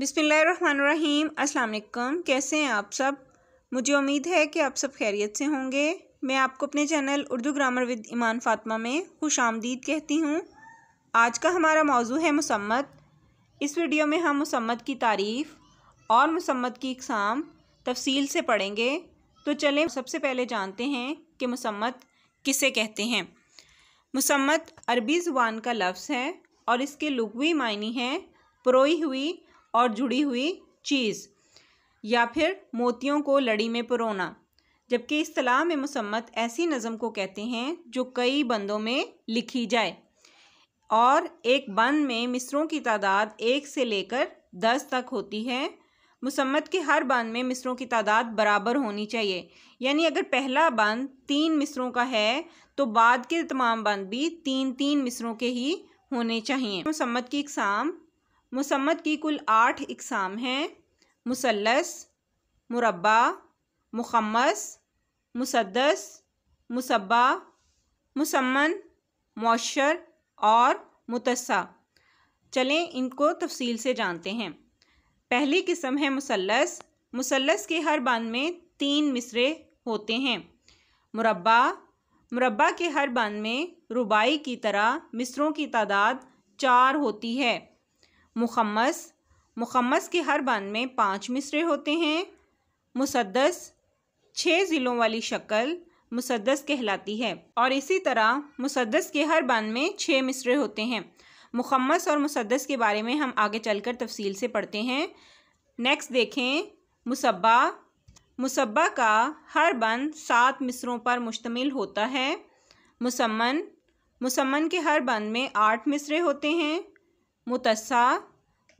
बिसमीम अस्सलाम कैसे हैं आप सब मुझे उम्मीद है कि आप सब खैरियत से होंगे मैं आपको अपने channel Urdu grammar with Iman Fatima में खुश आमदीद कहती हूँ आज का हमारा मौजू है मुसम्मत इस वीडियो में हम मुसम्मत की तारीफ़ और मुसम्मत की इकसाम तफसील से पढ़ेंगे तो चलें सबसे पहले जानते हैं कि मुसम्मत किसे कहते हैं मुसम्मत अरबी ज़ुबान का लफ्ज़ है और इसके लुगवी मायनी हैं परोई हुई और जुड़ी हुई चीज़ या फिर मोतियों को लड़ी में परोना जबकि इस्तलाह में मुसम्मत ऐसी नज़म को कहते हैं जो कई बंदों में लिखी जाए और एक बंद में मिसरों की तादाद एक से लेकर दस तक होती है मुसम्मत के हर बंद में मिसरों की तादाद बराबर होनी चाहिए यानी अगर पहला बंद तीन मिसरों का है तो बाद के तमाम बंद भी तीन तीन मिसरों के ही होने चाहिए मुसम्मत की इकसाम मुसम्मत की कुल आठ इकसाम हैं मुसलस मुरबा मुखमस मुसदस मुसबा मुसमन मौशर और मुतसा चलें इनको तफसील से जानते हैं पहली किस्म है मुसलस मुसलस के हर बंद में तीन मिसरे होते हैं मुरबा मुरबा के हर बंद में रुबाई की तरह मिसरों की तादाद चार होती है मुखमस मुखमस के हर बंद में पाँच मिसरे होते हैं मुसदस छः ज़िलों वाली शक्ल मुसदस कहलाती है और इसी तरह मुसदस के हर बंद में छः मिसरे होते हैं मुखमस और मुसदस के बारे में हम आगे चलकर तफसील से पढ़ते हैं नेक्स्ट देखें मुसबा मुसब्बा का हर बंद सात मिसरों पर मुश्तमिल होता है मुसमन मुसमन के हर बंद में आठ मिसरे होते हैं मुतस्सा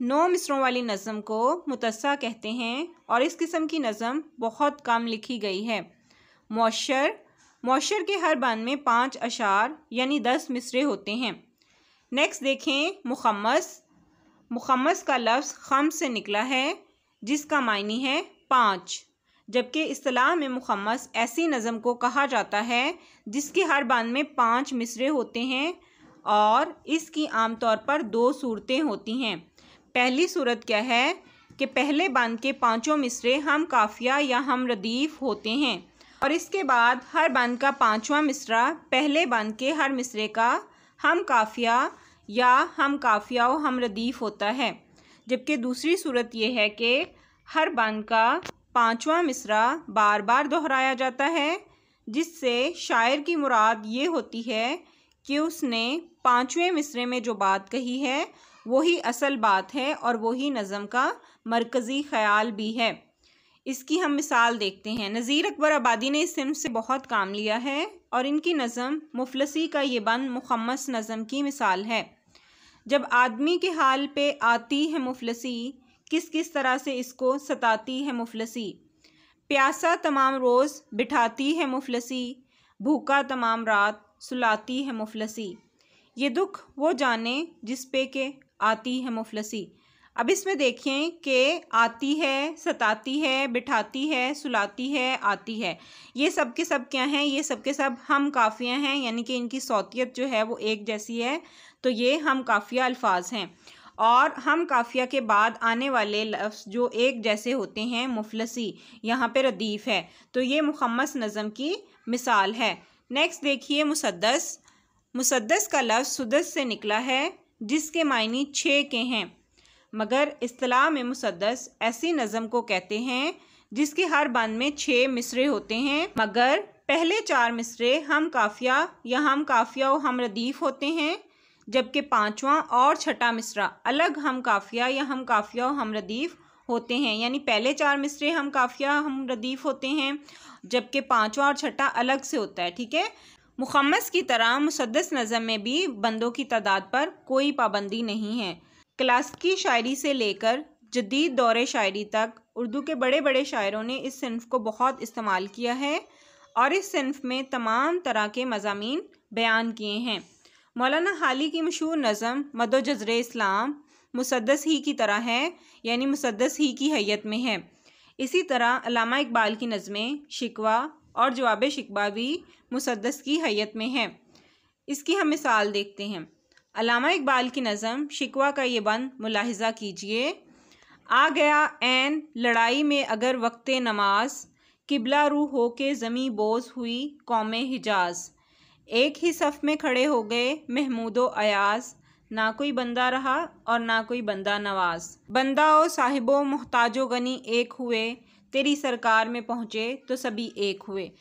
नौ मिसरों वाली नज़म को मुतस्सा कहते हैं और इस किस्म की नज़म बहुत कम लिखी गई है मौशर मौशर के हर बंद में पाँच अशार यानी दस मिसरे होते हैं नेक्स्ट देखें मुखम्मस मुखम्मस का लफ्ज़ खम से निकला है जिसका मायनी है पाँच जबकि असलाह में मुखम्मस ऐसी नज़म को कहा जाता है जिसके हर बंद में पाँच मिसरे होते हैं और इसकी आमतौर पर दो सूरतें होती हैं पहली सूरत क्या है कि पहले बंद के पांचों मिसरे हम काफिया या हम रदीफ होते हैं और इसके बाद हर बंद का पांचवा मिसरा पहले बंद के हर मिसरे का हम काफिया या हम काफिया हम रदीफ होता है जबकि दूसरी सूरत यह है कि हर बंद का पांचवा मिसरा बार बार दोहराया जाता है जिससे शायर की मुराद ये होती है कि उसने पाँचवें मिसरे में जो बात कही है वही असल बात है और वही नज़म का मरकज़ी ख्याल भी है इसकी हम मिसाल देखते हैं नज़ीर अकबर आबादी ने इस सिम से बहुत काम लिया है और इनकी नज़म मुफलसी का ये बंद मुखमस नज़म की मिसाल है जब आदमी के हाल पे आती है मुफलसी किस किस तरह से इसको सताती है मुफलसी प्यासा तमाम रोज़ बिठाती है मुफलसी भूखा तमाम रात सुलाती है मुफलसी ये दुख वो जाने जिस पे के आती है मुफलसी अब इसमें देखें कि आती है सताती है बिठाती है सुलाती है आती है ये सब के सब क्या हैं ये सब के सब हम काफ़िया हैं यानी कि इनकी सौतीत जो है वो एक जैसी है तो ये हम काफ़िया अल्फाज हैं और हम काफ़िया के बाद आने वाले लफ्ज़ जो एक जैसे होते हैं मुफलसी यहाँ पे रदीफ़ है तो ये मुखम्मस नज़म की मिसाल है नेक्स्ट देखिए मुसद्दस मुसद्दस का लफ्ज़ सुदस से निकला है जिसके मायनी छः के हैं मगर अतलाह में मुसद्दस ऐसी नज़म को कहते हैं जिसके हर बंद में छः मिसरे होते हैं मगर पहले चार मिसरे हम काफिया या हम काफिया व हम रदीफ़ होते हैं जबकि पाँचवा और छठा मिसरा अलग हम काफिया या हम काफिया व हम रदीफ़ होते हैं यानी पहले चार मिसरे हम काफिया हम रदीफ़ होते हैं जबकि पाँचवा और छठा अलग से होता है ठीक है मुखमस की तरह मुसदस नज़म में भी बंदों की तादाद पर कोई पाबंदी नहीं है क्लासिकी शायरी से लेकर जदीद दौरे शायरी तक उर्दू के बड़े बड़े शायरों ने इस सिनफ को बहुत इस्तेमाल किया है और इस सिनफ में तमाम तरह के मजामी बयान किए हैं मौलाना हाली की मशहूर नज़म मदो जजर इस्लाम मुसदस ही की तरह है यानी मुसदस ही की हैत में है इसी तरह अलामा इकबाल की नज़में शिकवा और जवाब शिकवा भी मुसदस की हैत में है इसकी हम मिसाल देखते हैं अलामा इकबाल की नज़म शिकवा का ये बंद मुलाहजा कीजिए आ गया एन लड़ाई में अगर वक्त नमाज किबला रू हो के ज़मी बोझ हुई कौम हिजाज एक ही सफ़ में खड़े हो गए महमूद अयाज ना कोई बंदा रहा और ना कोई बंदा नवाज बंदा ओ साहिबो मोहताजो गनी एक हुए तेरी सरकार में पहुँचे तो सभी एक हुए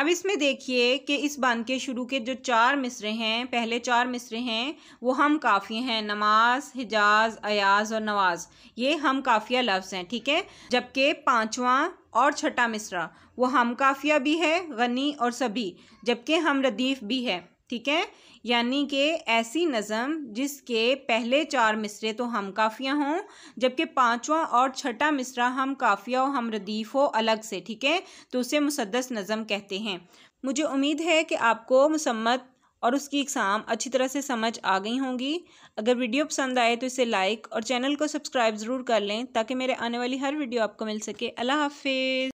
अब इसमें देखिए कि इस बंद के शुरू के जो चार मिसरे हैं पहले चार मिसरे हैं वो हम काफ़ी हैं नमाज हिजाज अयाज और नवाज ये हम काफ़िया लफ्ज़ हैं ठीक है जबकि पाँचवा और छठा मिसरा वो हम काफ़िया भी है गनी और सभी जबकि हम रदीफ़ भी है ठीक है यानी कि ऐसी नज़म जिसके पहले चार मिसरे तो हम काफ़िया हों जबकि पांचवा और छठा मिसरा हम काफ़िया हो हम रदीफ़ हो अलग से ठीक है तो उसे मुसदस नज़म कहते हैं मुझे उम्मीद है कि आपको मुसम्मत और उसकी एग्ज़ाम अच्छी तरह से समझ आ गई होंगी अगर वीडियो पसंद आए तो इसे लाइक और चैनल को सब्सक्राइब ज़रूर कर लें ताकि मेरे आने वाली हर वीडियो आपको मिल सके अल्लाह हाफिज़